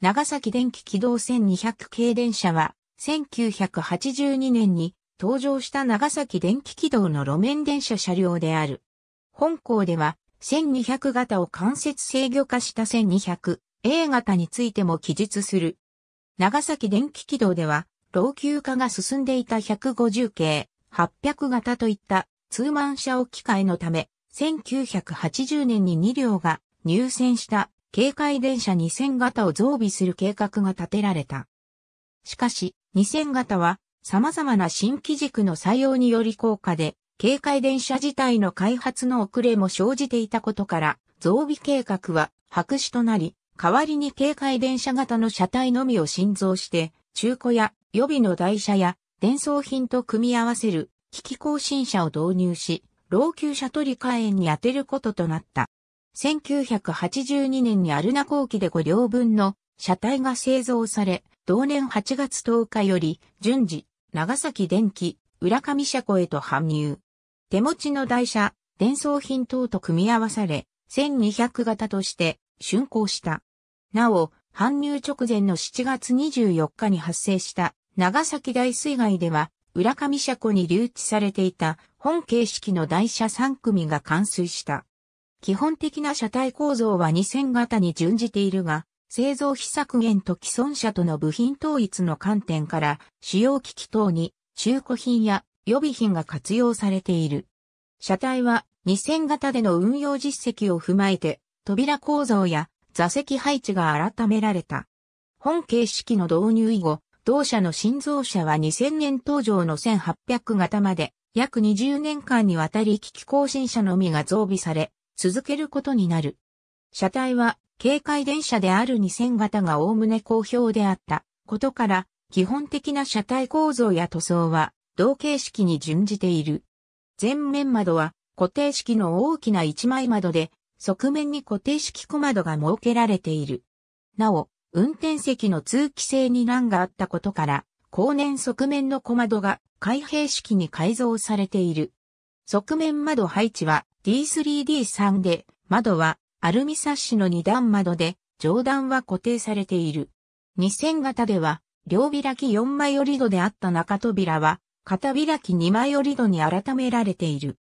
長崎電気軌道1200系電車は、1982年に登場した長崎電気軌道の路面電車車両である。本校では、1200型を間接制御化した 1200A 型についても記述する。長崎電気軌道では、老朽化が進んでいた150系、800型といった通満車置車を機械のため、1980年に2両が入線した警戒電車2000型を増備する計画が立てられた。しかし、2000型は様々な新機軸の採用により高価で、警戒電車自体の開発の遅れも生じていたことから、増備計画は白紙となり、代わりに警戒電車型の車体のみを新造して、中古や予備の台車や伝送品と組み合わせる機器更新車を導入し、老朽車取り替えに充てることとなった。1982年にアルナ後期で5両分の車体が製造され、同年8月10日より順次、長崎電機、浦上車庫へと搬入。手持ちの台車、伝送品等と組み合わされ、1200型として竣工した。なお、搬入直前の7月24日に発生した長崎大水害では、浦上車庫に留置されていた本形式の台車3組が冠水した。基本的な車体構造は2000型に準じているが、製造費削減と既存車との部品統一の観点から、使用機器等に中古品や予備品が活用されている。車体は2000型での運用実績を踏まえて、扉構造や座席配置が改められた。本形式の導入以後、同社の新造車は2000年登場の1800型まで、約20年間にわたり機器更新車のみが増備され、続けることになる。車体は警戒電車である2000型が概ね好評であったことから、基本的な車体構造や塗装は同形式に準じている。前面窓は固定式の大きな一枚窓で、側面に固定式小窓が設けられている。なお、運転席の通気性に難があったことから、後年側面の小窓が開閉式に改造されている。側面窓配置は D3D3 で、窓はアルミサッシの2段窓で、上段は固定されている。2000型では、両開き4枚折り戸であった中扉は、片開き2枚折り戸に改められている。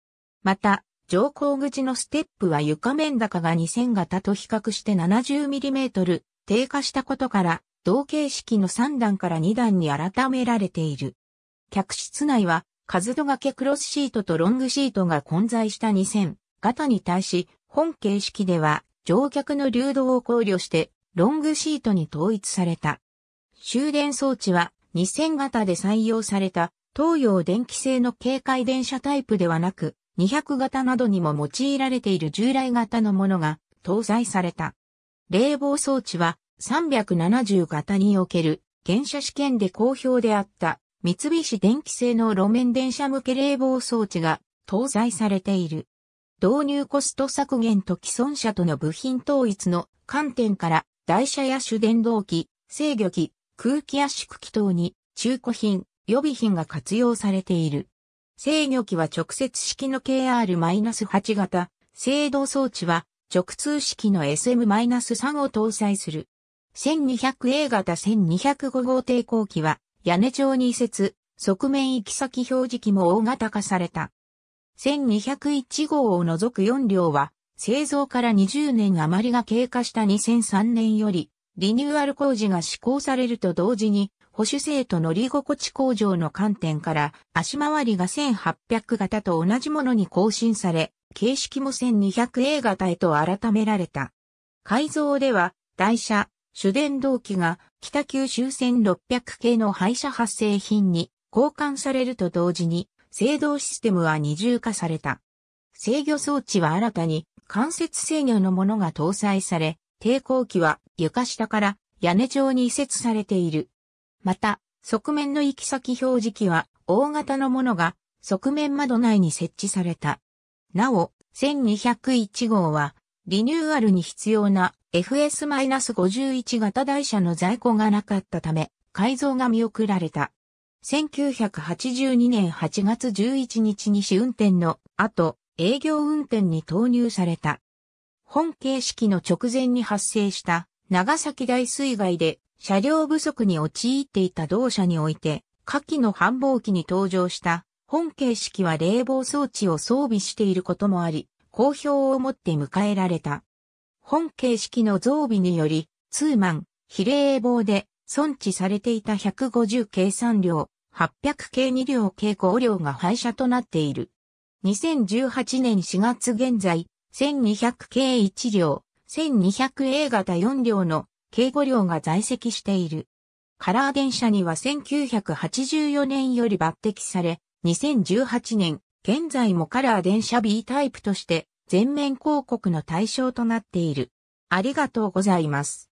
また、乗降口のステップは床面高が2000型と比較して 70mm 低下したことから、同形式の3段から2段に改められている。客室内は数度掛けクロスシートとロングシートが混在した2000型に対し、本形式では乗客の流動を考慮してロングシートに統一された。終電装置は2000型で採用された東洋電気製の警戒電車タイプではなく200型などにも用いられている従来型のものが搭載された。冷房装置は370型における原車試験で好評であった三菱電機製の路面電車向け冷房装置が搭載されている。導入コスト削減と既存車との部品統一の観点から台車や主電動機、制御機、空気圧縮機等に中古品、予備品が活用されている。制御機は直接式の KR-8 型、制動装置は直通式の SM-3 を搭載する。1200A 型1205号抵抗機は屋根上に移設、側面行き先表示機も大型化された。1201号を除く4両は、製造から20年余りが経過した2003年より、リニューアル工事が施行されると同時に、保守性と乗り心地向上の観点から、足回りが1800型と同じものに更新され、形式も 1200A 型へと改められた。改造では、台車、主電動機が北九州線600系の廃車発生品に交換されると同時に、制動システムは二重化された。制御装置は新たに間接制御のものが搭載され、抵抗機は床下から屋根上に移設されている。また、側面の行き先表示器は大型のものが側面窓内に設置された。なお、1201号はリニューアルに必要な FS-51 型台車の在庫がなかったため、改造が見送られた。1982年8月11日に試運転の後、営業運転に投入された。本形式の直前に発生した長崎大水害で車両不足に陥っていた同社において、下記の繁忙期に登場した本形式は冷房装置を装備していることもあり、好評をもって迎えられた。本形式の増備により、ツーマン、比例棒で、損置されていた150計3両、800計2両計5両が廃車となっている。2018年4月現在、1200計1両、1200 A 型4両の計5両が在籍している。カラー電車には1984年より抜擢され、2018年現在もカラー電車 B タイプとして全面広告の対象となっている。ありがとうございます。